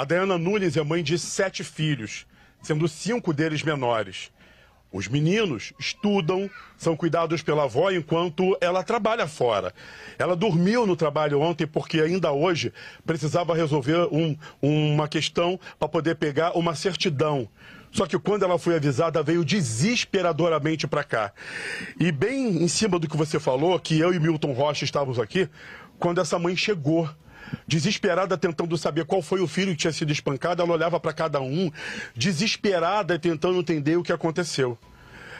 A Dayana Nunes é mãe de sete filhos, sendo cinco deles menores. Os meninos estudam, são cuidados pela avó enquanto ela trabalha fora. Ela dormiu no trabalho ontem porque ainda hoje precisava resolver um, uma questão para poder pegar uma certidão. Só que quando ela foi avisada, veio desesperadoramente para cá. E bem em cima do que você falou, que eu e Milton Rocha estávamos aqui, quando essa mãe chegou desesperada tentando saber qual foi o filho que tinha sido espancado, ela olhava para cada um, desesperada tentando entender o que aconteceu.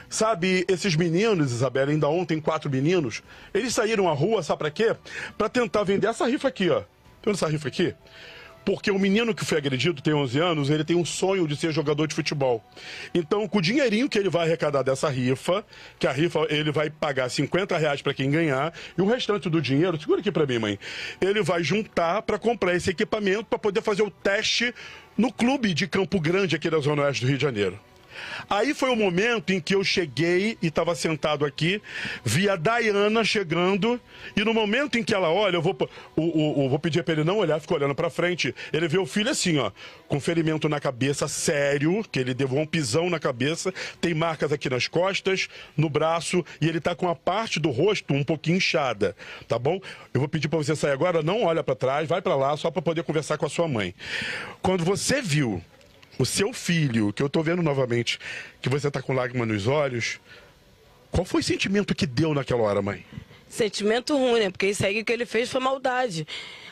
Sabe, esses meninos, Isabela, ainda ontem quatro meninos, eles saíram à rua, sabe para quê? Para tentar vender essa rifa aqui, ó. Tem essa rifa aqui? Porque o menino que foi agredido, tem 11 anos, ele tem um sonho de ser jogador de futebol. Então, com o dinheirinho que ele vai arrecadar dessa rifa, que a rifa ele vai pagar 50 reais para quem ganhar, e o restante do dinheiro, segura aqui para mim, mãe, ele vai juntar para comprar esse equipamento para poder fazer o teste no clube de Campo Grande aqui da Zona Oeste do Rio de Janeiro. Aí foi o momento em que eu cheguei e estava sentado aqui, vi a Diana chegando, e no momento em que ela olha, eu vou, o, o, o vou pedir para ele não olhar, ficou olhando para frente, ele vê o filho assim, ó, com ferimento na cabeça sério, que ele deu um pisão na cabeça, tem marcas aqui nas costas, no braço, e ele está com a parte do rosto um pouquinho inchada, tá bom? Eu vou pedir para você sair agora, não olha para trás, vai para lá só para poder conversar com a sua mãe. Quando você viu o seu filho, que eu estou vendo novamente, que você está com lágrima nos olhos, qual foi o sentimento que deu naquela hora, mãe? Sentimento ruim, né? Porque isso aí que ele fez foi maldade.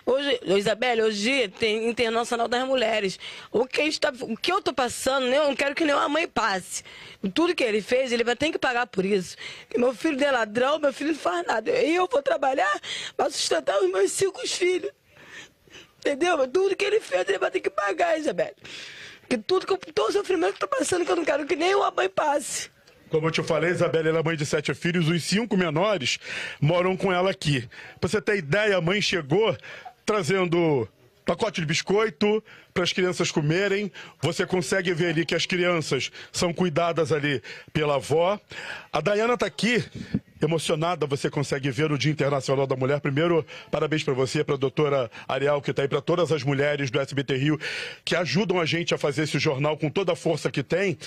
Hoje, Isabelle, hoje tem Internacional das Mulheres. O que, a o que eu estou passando, né? eu não quero que nenhuma mãe passe. Tudo que ele fez, ele vai ter que pagar por isso. meu filho é ladrão, meu filho não faz nada. E eu vou trabalhar para sustentar os meus cinco filhos. Entendeu? Tudo que ele fez, ele vai ter que pagar, Isabelle. Que tudo que eu, todo o sofrimento que eu tô passando, que eu não quero que nem uma mãe passe. Como eu te falei, Isabela ela é mãe de sete filhos, os cinco menores moram com ela aqui. Pra você ter ideia, a mãe chegou trazendo pacote de biscoito para as crianças comerem. Você consegue ver ali que as crianças são cuidadas ali pela avó. A Dayana está aqui emocionada você consegue ver o Dia Internacional da Mulher. Primeiro, parabéns para você, para a doutora Ariel, que está aí, para todas as mulheres do SBT Rio, que ajudam a gente a fazer esse jornal com toda a força que tem,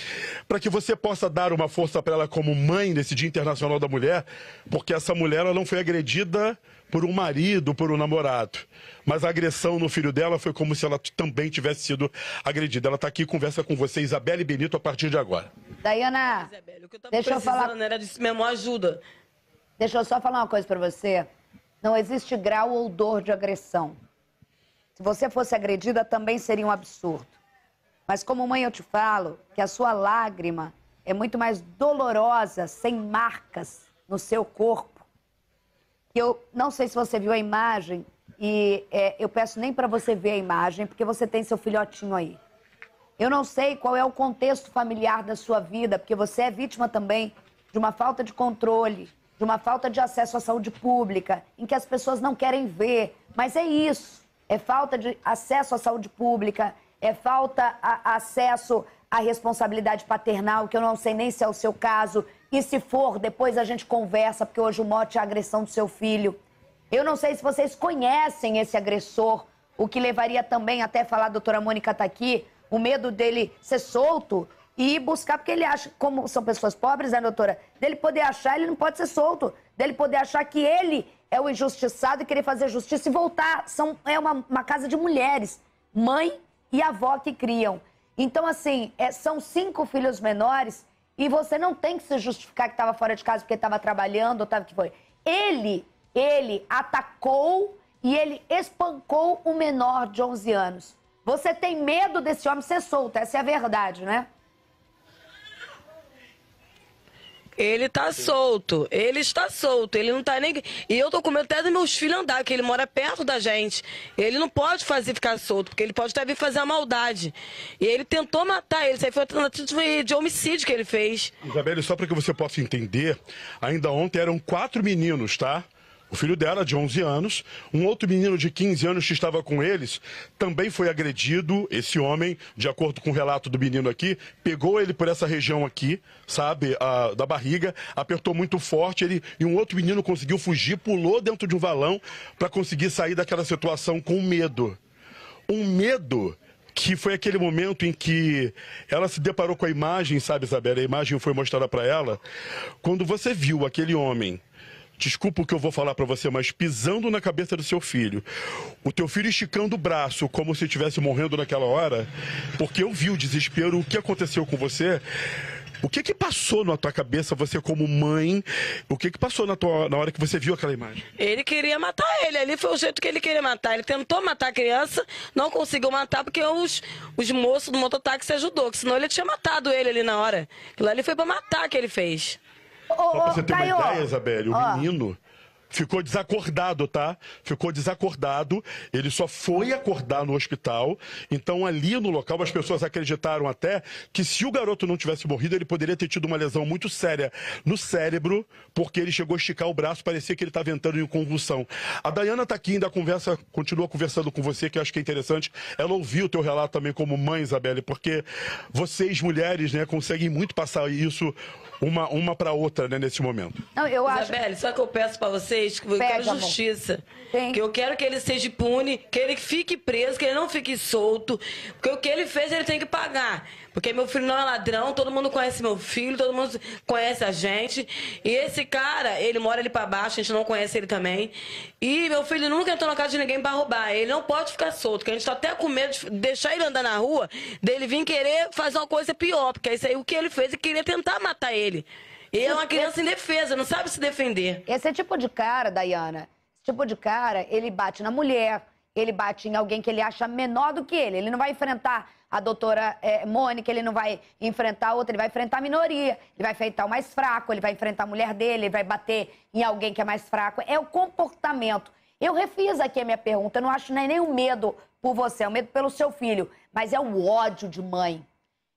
para que você possa dar uma força para ela como mãe nesse Dia Internacional da Mulher, porque essa mulher ela não foi agredida por um marido, por um namorado. Mas a agressão no filho dela foi como se ela também tivesse sido agredida. Ela está aqui conversa com você, Isabelle Benito, a partir de agora. Daiana, Isabel, o que eu tava deixa eu falar. Era mesmo ajuda. Deixa eu só falar uma coisa para você. Não existe grau ou dor de agressão. Se você fosse agredida, também seria um absurdo. Mas como mãe, eu te falo que a sua lágrima é muito mais dolorosa, sem marcas no seu corpo. Eu não sei se você viu a imagem e é, eu peço nem para você ver a imagem, porque você tem seu filhotinho aí. Eu não sei qual é o contexto familiar da sua vida, porque você é vítima também de uma falta de controle de uma falta de acesso à saúde pública, em que as pessoas não querem ver. Mas é isso: é falta de acesso à saúde pública, é falta a acesso à responsabilidade paternal, que eu não sei nem se é o seu caso. E se for, depois a gente conversa, porque hoje o mote é a agressão do seu filho. Eu não sei se vocês conhecem esse agressor, o que levaria também até falar, a doutora Mônica está aqui, o medo dele ser solto e buscar, porque ele acha, como são pessoas pobres, né, doutora? Dele poder achar, ele não pode ser solto. Dele poder achar que ele é o injustiçado e querer fazer justiça e voltar. São, é uma, uma casa de mulheres, mãe e avó que criam. Então, assim, é, são cinco filhos menores e você não tem que se justificar que estava fora de casa porque estava trabalhando ou estava que foi. Ele, ele atacou e ele espancou o menor de 11 anos. Você tem medo desse homem ser solto, essa é a verdade, né? Ele tá solto. Ele está solto. Ele não tá nem. E eu tô com medo até dos meus filhos andar, que ele mora perto da gente. Ele não pode fazer ficar solto, porque ele pode até vir fazer a maldade. E ele tentou matar ele. Isso aí foi uma tentativa de homicídio que ele fez. Isabelle, só para que você possa entender, ainda ontem eram quatro meninos, tá? O filho dela, de 11 anos, um outro menino de 15 anos que estava com eles, também foi agredido. Esse homem, de acordo com o relato do menino aqui, pegou ele por essa região aqui, sabe, a, da barriga, apertou muito forte. Ele e um outro menino conseguiu fugir, pulou dentro de um valão para conseguir sair daquela situação com medo. Um medo que foi aquele momento em que ela se deparou com a imagem, sabe, Isabela? A imagem foi mostrada para ela. Quando você viu aquele homem desculpa o que eu vou falar para você, mas pisando na cabeça do seu filho, o teu filho esticando o braço como se estivesse morrendo naquela hora, porque eu vi o desespero, o que aconteceu com você. O que que passou na tua cabeça, você como mãe? O que que passou na, tua, na hora que você viu aquela imagem? Ele queria matar ele, ali foi o jeito que ele queria matar. Ele tentou matar a criança, não conseguiu matar porque os, os moços do mototáxi ajudou, que senão ele tinha matado ele ali na hora. Aquilo ali foi para matar que ele fez. Ô, Só pra você ter uma ideia, Isabelle, o ó. menino ficou desacordado, tá? Ficou desacordado. Ele só foi acordar no hospital. Então, ali no local, as pessoas acreditaram até que se o garoto não tivesse morrido, ele poderia ter tido uma lesão muito séria no cérebro, porque ele chegou a esticar o braço, parecia que ele estava entrando em convulsão. A Dayana está aqui ainda conversa, continua conversando com você, que eu acho que é interessante. Ela ouviu o teu relato também como mãe, Isabelle, porque vocês, mulheres, né, conseguem muito passar isso uma, uma para outra né, nesse momento. Não, eu acho... Isabelle, só que eu peço para vocês que eu quero justiça. Que eu quero que ele seja punido que ele fique preso, que ele não fique solto. Porque o que ele fez, ele tem que pagar. Porque meu filho não é ladrão, todo mundo conhece meu filho, todo mundo conhece a gente. E esse cara, ele mora ali para baixo, a gente não conhece ele também. E meu filho nunca entrou na casa de ninguém para roubar. Ele não pode ficar solto, porque a gente tá até com medo de deixar ele andar na rua, dele vir querer fazer uma coisa pior, porque isso aí o que ele fez e é queria tentar matar ele. Ele é uma criança indefesa, não sabe se defender. Esse tipo de cara, Dayana, esse tipo de cara, ele bate na mulher, ele bate em alguém que ele acha menor do que ele. Ele não vai enfrentar a doutora é, Mônica, ele não vai enfrentar outra, ele vai enfrentar a minoria, ele vai enfrentar o mais fraco, ele vai enfrentar a mulher dele, ele vai bater em alguém que é mais fraco. É o comportamento. Eu refiz aqui a minha pergunta, eu não acho nem, nenhum o medo por você, é o medo pelo seu filho, mas é o ódio de mãe.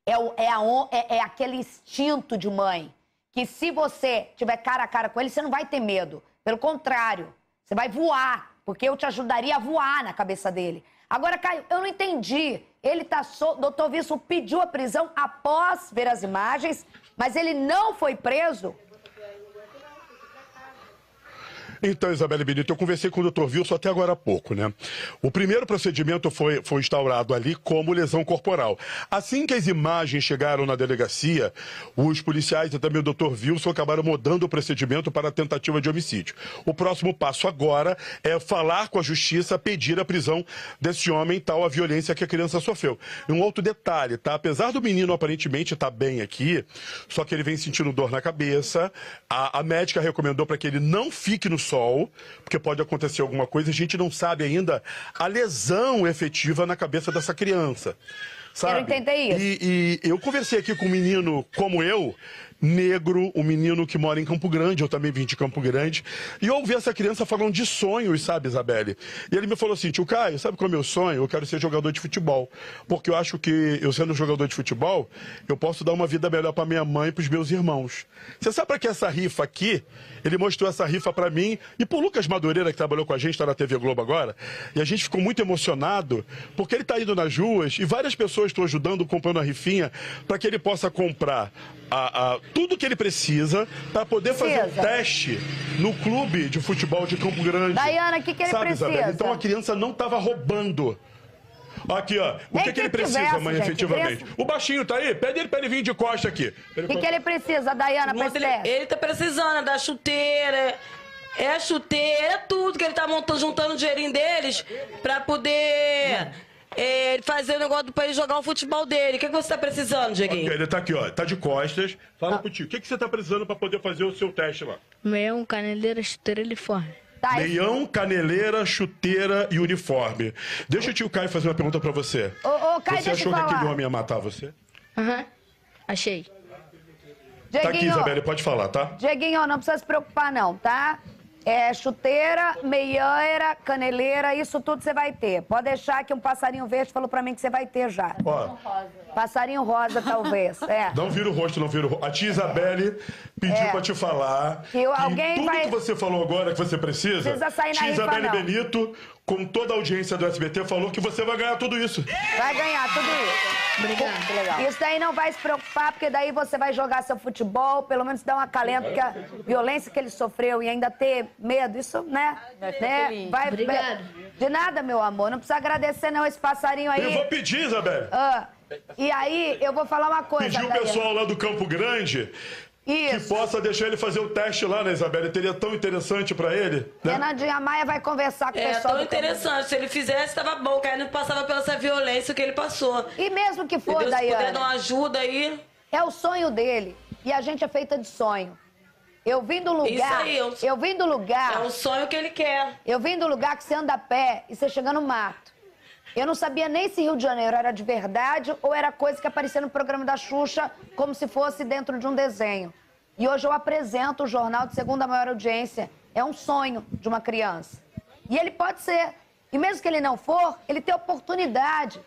É, o, é, a, é, é aquele instinto de mãe que se você tiver cara a cara com ele, você não vai ter medo. Pelo contrário, você vai voar, porque eu te ajudaria a voar na cabeça dele. Agora, Caio, eu não entendi. Ele tá sol... Doutor Wilson pediu a prisão após ver as imagens, mas ele não foi preso então, Isabelle Benito, eu conversei com o doutor Wilson até agora há pouco, né? O primeiro procedimento foi, foi instaurado ali como lesão corporal. Assim que as imagens chegaram na delegacia, os policiais e também o doutor Wilson acabaram mudando o procedimento para a tentativa de homicídio. O próximo passo agora é falar com a justiça, pedir a prisão desse homem, tal a violência que a criança sofreu. E um outro detalhe, tá? Apesar do menino aparentemente estar tá bem aqui, só que ele vem sentindo dor na cabeça, a, a médica recomendou para que ele não fique no sol sol, porque pode acontecer alguma coisa, a gente não sabe ainda a lesão efetiva na cabeça dessa criança. Sabe? Quero entender isso. E, e eu conversei aqui com um menino como eu, negro, um menino que mora em Campo Grande, eu também vim de Campo Grande. E eu ouvi essa criança falando de sonhos, sabe, Isabelle? E ele me falou assim, tio Caio, sabe qual é o meu sonho? Eu quero ser jogador de futebol. Porque eu acho que eu sendo jogador de futebol, eu posso dar uma vida melhor para minha mãe e para os meus irmãos. Você sabe para que essa rifa aqui? Ele mostrou essa rifa para mim e pro Lucas Madureira, que trabalhou com a gente, está na TV Globo agora. E a gente ficou muito emocionado, porque ele está indo nas ruas e várias pessoas estão ajudando, comprando a rifinha, para que ele possa comprar a, a, tudo que ele precisa para poder precisa. fazer um teste no clube de futebol de Campo Grande. Daiana, o que, que ele Sabe, precisa? Isabel? Então a criança não estava roubando. Aqui, ó. O que, que, ele precisa, tivesse, mãe, gente, efetivamente? O baixinho tá aí? Pede ele pra ele vir de costa aqui. O que, que, ele precisa, Daiana? pra ele, ele tá precisando é da chuteira, é chuteira, é tudo que ele tá montando, juntando o dinheirinho deles pra poder é, fazer o negócio pra ele jogar o futebol dele. O que, é que você tá precisando, Dieguinho? Ele tá aqui, ó. Tá de costas. Fala ah. pro tio. O que, que você tá precisando pra poder fazer o seu teste lá? Meião, caneleira, chuteira e uniforme. Tá, Meião, caneleira, chuteira e uniforme. Deixa o tio Caio fazer uma pergunta pra você. Ô, ô Caio, Você achou que aquele homem ia matar você? Aham. Uhum. Achei. Dieguinho, tá aqui, Isabelle, pode falar, tá? Dieguinho, não precisa se preocupar não, tá? É, chuteira, meieira, caneleira, isso tudo você vai ter. Pode deixar que um passarinho verde falou pra mim que você vai ter já. Ó, Passarinho rosa, talvez. É. não vira o rosto, não vira o rosto. A tia Isabelle pediu É. pra te falar Que eu- alguém tudo vai- que você falou agora que você precisa, Precisa sair na tia rifa, Isabelle não. Benito com toda a audiência do SBT, falou que você vai ganhar tudo isso. Vai ganhar tudo isso. Obrigada. Que legal. Isso daí não vai se preocupar, porque daí você vai jogar seu futebol, pelo menos dar uma calenta porque a violência que ele sofreu e ainda ter medo, isso, né? Vai, né? vai Obrigada. De nada, meu amor. Não precisa agradecer, não, esse passarinho aí. Eu vou pedir, Isabel. Ah, e aí, eu vou falar uma coisa. Pediu o pessoal lá do Campo Grande isso. Que possa deixar ele fazer o teste lá, né, Isabela? Teria tão interessante para ele. Né? Renandinha Maia vai conversar com é, o pessoal. É tão interessante. Se ele fizesse, estava bom, que aí não passava pela essa violência que ele passou. E mesmo que for, daí. Daiane. Se puder dar uma ajuda aí. É o sonho dele. E a gente é feita de sonho. Eu vim do lugar. Isso aí, eu, é eu vim do lugar. É o sonho que ele quer. Eu vim do lugar que você anda a pé e você chega no mar. Eu não sabia nem se Rio de Janeiro era de verdade ou era coisa que aparecia no programa da Xuxa como se fosse dentro de um desenho. E hoje eu apresento o jornal de segunda maior audiência. É um sonho de uma criança. E ele pode ser. E mesmo que ele não for, ele tem oportunidade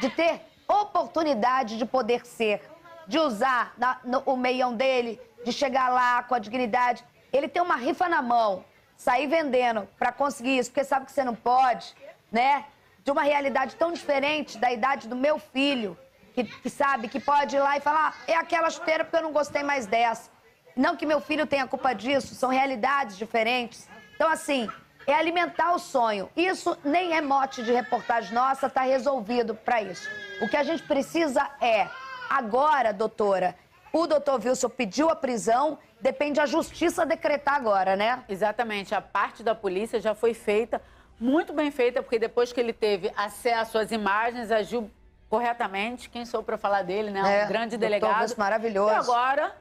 de ter oportunidade de poder ser, de usar na, no, o meião dele, de chegar lá com a dignidade. Ele tem uma rifa na mão, sair vendendo para conseguir isso, porque sabe que você não pode, né? de uma realidade tão diferente da idade do meu filho, que, que sabe, que pode ir lá e falar: ah, é aquela chuteira porque eu não gostei mais dessa. Não que meu filho tenha culpa disso, são realidades diferentes. Então, assim, é alimentar o sonho. Isso nem é mote de reportagem nossa, está resolvido para isso. O que a gente precisa é, agora, doutora, o doutor Wilson pediu a prisão, depende da justiça decretar agora, né? Exatamente, a parte da polícia já foi feita muito bem feita, porque depois que ele teve acesso às imagens, agiu corretamente. Quem sou para falar dele, né? É, um grande delegado. Augusto, maravilhoso. E agora,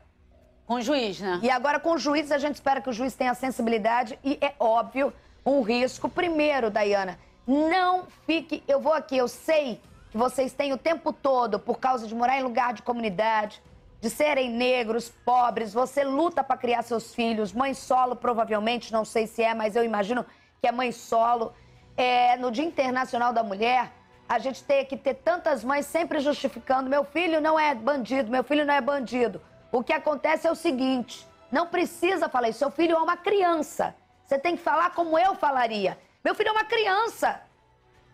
com o juiz, né? E agora, com o juiz, a gente espera que o juiz tenha sensibilidade e é óbvio um risco. Primeiro, Dayana, não fique. Eu vou aqui, eu sei que vocês têm o tempo todo, por causa de morar em lugar de comunidade, de serem negros, pobres, você luta para criar seus filhos, mãe solo provavelmente, não sei se é, mas eu imagino que é mãe solo. É, no Dia Internacional da Mulher, a gente tem que ter tantas mães sempre justificando: meu filho não é bandido, meu filho não é bandido. O que acontece é o seguinte: não precisa falar isso, seu filho é uma criança. Você tem que falar como eu falaria. Meu filho é uma criança.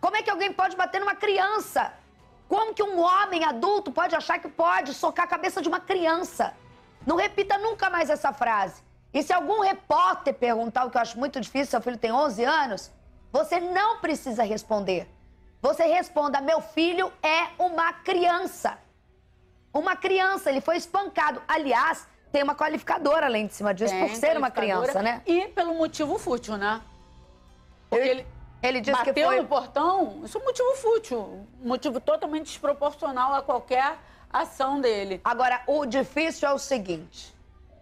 Como é que alguém pode bater numa criança? Como que um homem adulto pode achar que pode socar a cabeça de uma criança? Não repita nunca mais essa frase. E se algum repórter perguntar, o que eu acho muito difícil, seu filho tem 11 anos, você não precisa responder. Você responda: meu filho é uma criança. Uma criança, ele foi espancado. Aliás, tem uma qualificadora além de cima disso, tem, por ser uma criança, né? E pelo motivo fútil, né? Porque ele, ele disse bateu que foi... no portão, isso é um motivo fútil. motivo totalmente desproporcional a qualquer ação dele. Agora, o difícil é o seguinte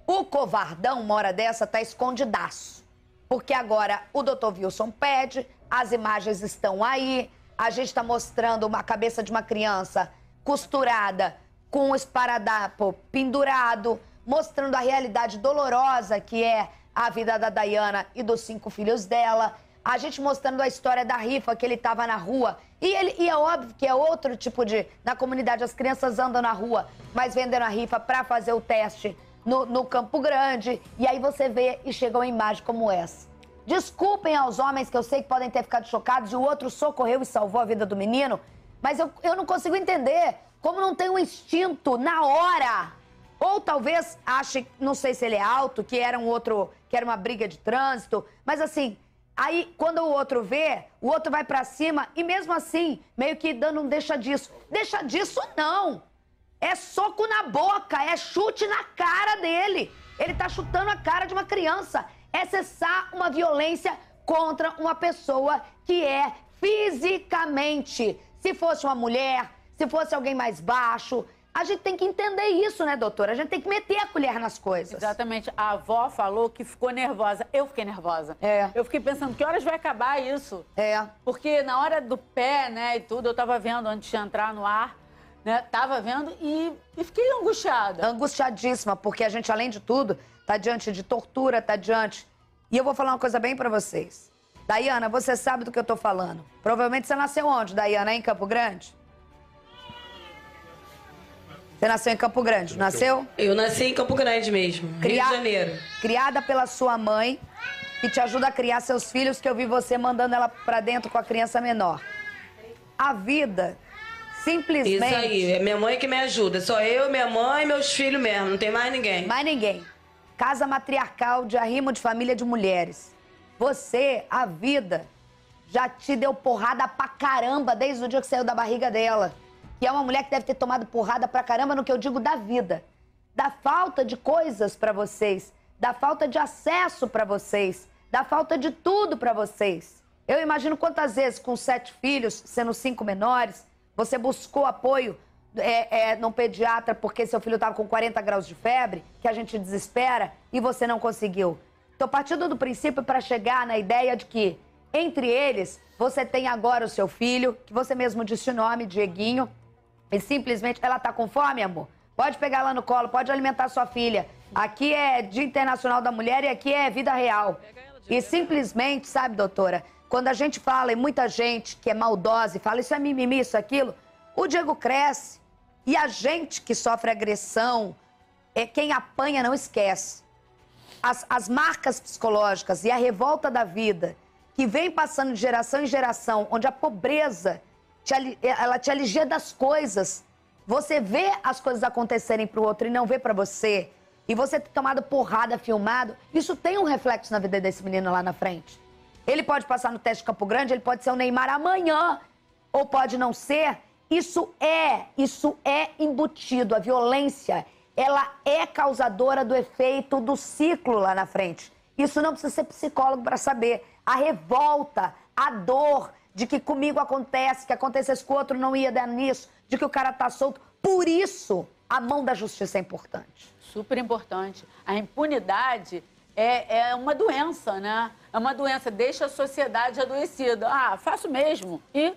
o covardão, uma hora dessa, tá escondidaço. Porque agora o doutor Wilson pede, as imagens estão aí, a gente está mostrando uma cabeça de uma criança costurada com um esparadapo pendurado, mostrando a realidade dolorosa que é a vida da Dayana e dos cinco filhos dela. A gente mostrando a história da rifa que ele estava na rua. E, ele, e é óbvio que é outro tipo de. Na comunidade, as crianças andam na rua, mas vendendo a rifa para fazer o teste no, no Campo Grande. E aí você vê e chega uma imagem como essa. Desculpem aos homens que eu sei que podem ter ficado chocados e o outro socorreu e salvou a vida do menino, mas eu, eu não consigo entender como não tem um instinto na hora. Ou talvez ache, não sei se ele é alto, que era um outro, que era uma briga de trânsito, mas assim, aí quando o outro vê, o outro vai para cima e mesmo assim, meio que dando um deixa disso. Deixa disso não. É soco na boca, é chute na cara dele. Ele tá chutando a cara de uma criança. É cessar uma violência contra uma pessoa que é fisicamente. Se fosse uma mulher, se fosse alguém mais baixo, a gente tem que entender isso, né, doutora? A gente tem que meter a colher nas coisas. Exatamente. A avó falou que ficou nervosa. Eu fiquei nervosa. É. Eu fiquei pensando, que horas vai acabar isso? É. Porque na hora do pé, né, e tudo, eu tava vendo antes de entrar no ar, né? Tava vendo e, e fiquei angustiada. Angustiadíssima, porque a gente, além de tudo, tá diante de tortura, tá diante. E eu vou falar uma coisa bem para vocês. Dayana, você sabe do que eu tô falando. Provavelmente você nasceu onde, Dayana? em Campo Grande? Você nasceu em Campo Grande, nasceu? Eu nasci em Campo Grande mesmo, em Rio de Janeiro. Criada pela sua mãe, que te ajuda a criar seus filhos, que eu vi você mandando ela para dentro com a criança menor. A vida Simplesmente. Isso aí, é minha mãe que me ajuda. Só eu, minha mãe e meus filhos mesmo, não tem mais ninguém. Mais ninguém. Casa matriarcal de arrimo de família de mulheres. Você, a vida, já te deu porrada pra caramba desde o dia que saiu da barriga dela. Que é uma mulher que deve ter tomado porrada pra caramba no que eu digo da vida. Da falta de coisas para vocês, da falta de acesso para vocês, da falta de tudo para vocês. Eu imagino quantas vezes, com sete filhos, sendo cinco menores, você buscou apoio é, é, num pediatra porque seu filho estava com 40 graus de febre, que a gente desespera, e você não conseguiu. Estou partindo do princípio para chegar na ideia de que, entre eles, você tem agora o seu filho, que você mesmo disse o nome, Dieguinho, e simplesmente ela está com fome, amor? Pode pegar lá no colo, pode alimentar sua filha. Aqui é Dia Internacional da Mulher e aqui é vida real. E simplesmente, sabe, doutora, quando a gente fala, e muita gente que é maldosa e fala isso é mimimi, isso, aquilo, o Diego cresce. E a gente que sofre agressão, é quem apanha não esquece. As, as marcas psicológicas e a revolta da vida que vem passando de geração em geração, onde a pobreza te, ela te aligia das coisas. Você vê as coisas acontecerem para o outro e não vê para você. E você ter tomado porrada, filmado, isso tem um reflexo na vida desse menino lá na frente. Ele pode passar no teste de Campo Grande, ele pode ser o Neymar amanhã, ou pode não ser. Isso é, isso é embutido. A violência, ela é causadora do efeito do ciclo lá na frente. Isso não precisa ser psicólogo para saber. A revolta, a dor de que comigo acontece, que acontecesse com o outro não ia dar nisso, de que o cara tá solto. Por isso, a mão da justiça é importante. Super importante. A impunidade é, é uma doença, né? É uma doença, deixa a sociedade adoecida. Ah, faço mesmo. E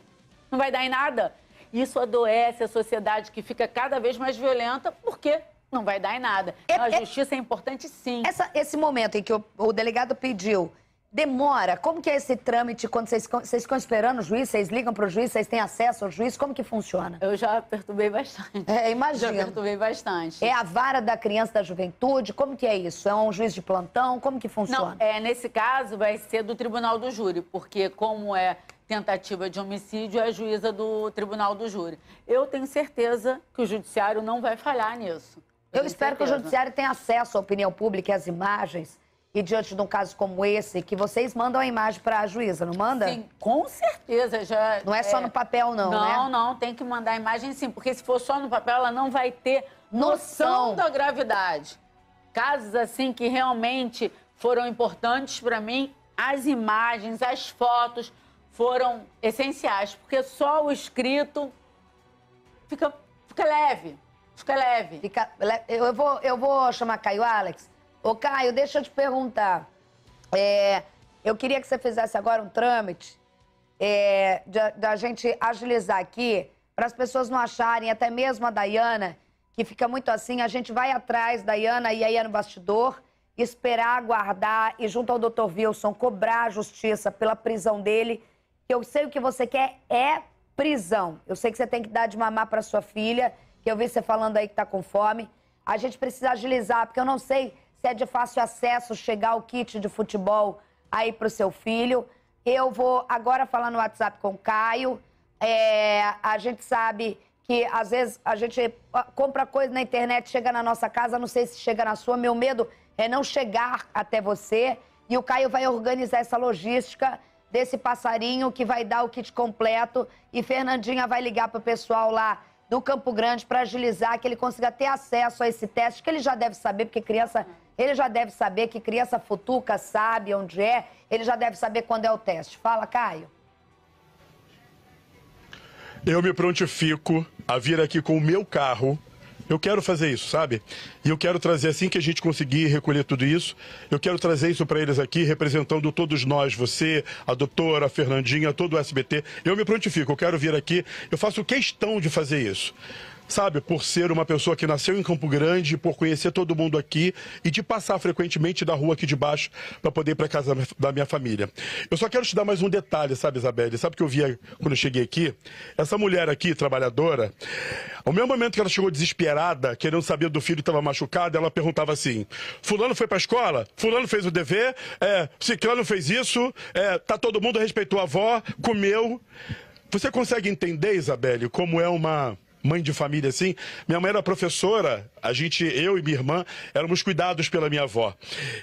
não vai dar em nada. Isso adoece a sociedade que fica cada vez mais violenta, porque não vai dar em nada. É, a é justiça é, é importante, sim. Essa, esse momento em que o, o delegado pediu Demora? Como que é esse trâmite quando vocês, vocês ficam esperando o juiz? Vocês ligam para o juiz? Vocês têm acesso ao juiz? Como que funciona? Eu já perturbei bastante. É, imagina. Já perturbei bastante. É a vara da criança da juventude? Como que é isso? É um juiz de plantão? Como que funciona? Não, é, nesse caso vai ser do tribunal do júri, porque como é tentativa de homicídio é a juíza do tribunal do júri. Eu tenho certeza que o judiciário não vai falhar nisso. Eu, Eu espero certeza. que o judiciário tenha acesso à opinião pública e às imagens e diante de um caso como esse, que vocês mandam a imagem para a juíza, não manda? Sim, com certeza. Já, não é, é só no papel, não, não né? Não, não, tem que mandar a imagem sim, porque se for só no papel, ela não vai ter noção, noção da gravidade. Casos assim que realmente foram importantes para mim, as imagens, as fotos foram essenciais, porque só o escrito fica, fica leve. Fica leve. Fica, eu, vou, eu vou chamar Caio Alex Ô, Caio, deixa eu te perguntar. É, eu queria que você fizesse agora um trâmite é, da gente agilizar aqui, para as pessoas não acharem, até mesmo a Dayana, que fica muito assim, a gente vai atrás, Dayana e aí é no bastidor, esperar, aguardar e junto ao doutor Wilson cobrar a justiça pela prisão dele. Eu sei o que você quer é prisão. Eu sei que você tem que dar de mamar para sua filha, que eu vi você falando aí que está com fome. A gente precisa agilizar, porque eu não sei se é de fácil acesso chegar o kit de futebol aí para o seu filho. Eu vou agora falar no WhatsApp com o Caio. É, a gente sabe que às vezes a gente ah, compra coisa na internet, chega na nossa casa, não sei se chega na sua. Meu medo é não chegar até você. E o Caio vai organizar essa logística desse passarinho que vai dar o kit completo. E Fernandinha vai ligar para o pessoal lá no Campo Grande para agilizar, que ele consiga ter acesso a esse teste, que ele já deve saber, porque criança, ele já deve saber que criança futuca sabe onde é, ele já deve saber quando é o teste. Fala, Caio. Eu me prontifico a vir aqui com o meu carro eu quero fazer isso, sabe? E eu quero trazer, assim que a gente conseguir recolher tudo isso, eu quero trazer isso para eles aqui, representando todos nós, você, a doutora, a Fernandinha, todo o SBT. Eu me prontifico, eu quero vir aqui, eu faço questão de fazer isso sabe, por ser uma pessoa que nasceu em Campo Grande, por conhecer todo mundo aqui e de passar frequentemente da rua aqui de baixo para poder ir para casa da minha família. Eu só quero te dar mais um detalhe, sabe, Isabelle? Sabe o que eu via quando eu cheguei aqui? Essa mulher aqui, trabalhadora, ao mesmo momento que ela chegou desesperada, querendo saber do filho que estava machucado, ela perguntava assim: Fulano foi para a escola? Fulano fez o dever? É, Ciclano fez isso? É, tá todo mundo respeitou a avó? Comeu? Você consegue entender, Isabelle, como é uma mãe de família assim. Minha mãe era professora, a gente, eu e minha irmã, éramos cuidados pela minha avó.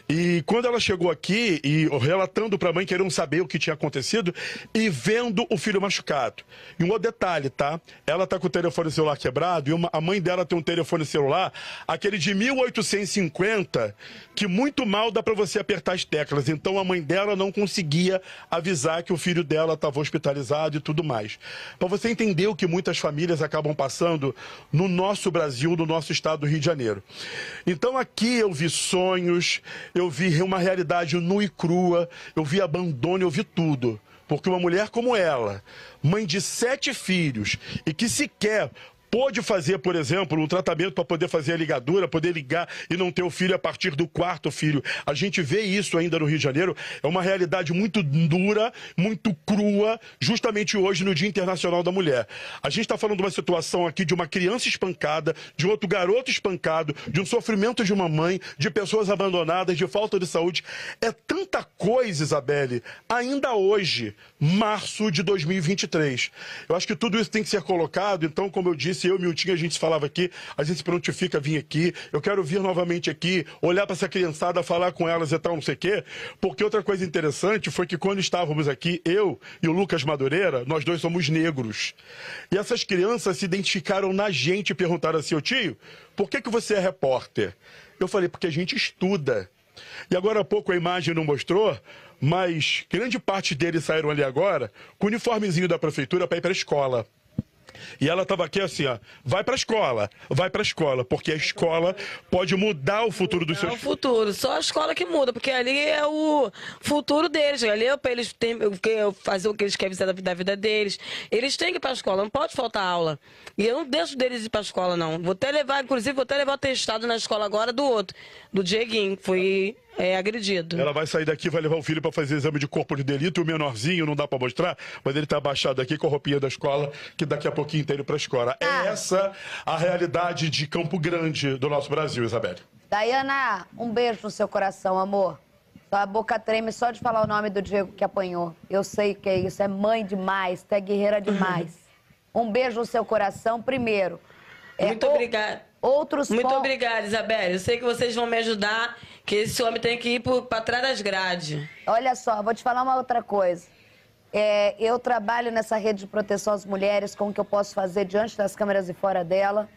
E quando ela chegou aqui e relatando para a mãe, queriam saber o que tinha acontecido e vendo o filho machucado. E um outro detalhe, tá? Ela tá com o telefone celular quebrado e uma, a mãe dela tem um telefone celular, aquele de 1850, que muito mal dá para você apertar as teclas. Então a mãe dela não conseguia avisar que o filho dela estava hospitalizado e tudo mais. Para você entender o que muitas famílias acabam passando passando no nosso Brasil, no nosso estado do Rio de Janeiro. Então aqui eu vi sonhos, eu vi uma realidade nua e crua, eu vi abandono, eu vi tudo. Porque uma mulher como ela, mãe de sete filhos e que sequer pôde fazer, por exemplo, um tratamento para poder fazer a ligadura, poder ligar e não ter o filho a partir do quarto filho. A gente vê isso ainda no Rio de Janeiro, é uma realidade muito dura, muito crua, justamente hoje no Dia Internacional da Mulher. A gente está falando de uma situação aqui de uma criança espancada, de outro garoto espancado, de um sofrimento de uma mãe, de pessoas abandonadas, de falta de saúde. É tanta coisa, Isabelle, ainda hoje, março de 2023. Eu acho que tudo isso tem que ser colocado, então, como eu disse, Fluminense, eu e o Miltinho, a gente falava aqui, a gente se prontifica a vir aqui, eu quero vir novamente aqui, olhar para essa criançada, falar com elas e tal, não sei o quê. Porque outra coisa interessante foi que quando estávamos aqui, eu e o Lucas Madureira, nós dois somos negros. E essas crianças se identificaram na gente e perguntaram assim, ô tio, por que, que você é repórter? Eu falei, porque a gente estuda. E agora há pouco a imagem não mostrou, mas grande parte deles saíram ali agora com o uniformezinho da prefeitura para ir para a escola. E ela estava aqui assim, ó, vai para a escola, vai para a escola, porque a escola pode mudar o futuro dos seus filhos. É o futuro, só a escola que muda, porque ali é o futuro deles, né? ali é para eles ter, fazer o que eles querem da vida deles. Eles têm que ir para a escola, não pode faltar aula. E eu não deixo deles ir para a escola, não. Vou até levar, inclusive, vou até levar o testado na escola agora do outro, do Dieguinho, que foi é agredido. Ela vai sair daqui, vai levar o filho para fazer exame de corpo de delito, e o menorzinho não dá para mostrar, mas ele tá abaixado aqui com a roupinha da escola, que daqui a pouquinho tem ele para a escola. É ah. essa a realidade de Campo Grande do nosso Brasil, Isabelle. Dayana, um beijo no seu coração, amor. Sua boca treme só de falar o nome do Diego que apanhou. Eu sei que é isso, é mãe demais, tu é guerreira demais. um beijo no seu coração, primeiro. É, Muito obrigada. Outros Muito obrigada, Isabel. Eu sei que vocês vão me ajudar, que esse homem tem que ir para trás das grades. Olha só, vou te falar uma outra coisa. É, eu trabalho nessa rede de proteção às mulheres, com o que eu posso fazer diante das câmeras e fora dela.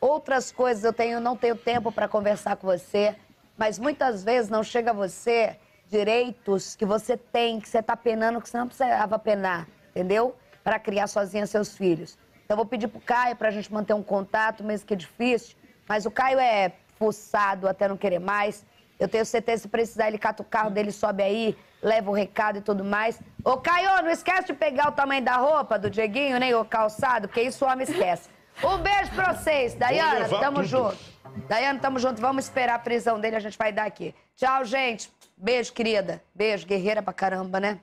Outras coisas eu tenho, não tenho tempo para conversar com você, mas muitas vezes não chega a você direitos que você tem, que você está penando, que você não precisava penar, entendeu? Para criar sozinha seus filhos. Então, vou pedir para o Caio para a gente manter um contato, mesmo que é difícil. Mas o Caio é forçado até não querer mais. Eu tenho certeza, se precisar, ele cata o carro dele, sobe aí, leva o recado e tudo mais. Ô, Caio, não esquece de pegar o tamanho da roupa do Dieguinho, nem né? o calçado, porque isso o homem esquece. Um beijo pra vocês. Dayana, tamo tudo. junto. Dayana, tamo junto. Vamos esperar a prisão dele, a gente vai dar aqui. Tchau, gente. Beijo, querida. Beijo, guerreira pra caramba, né?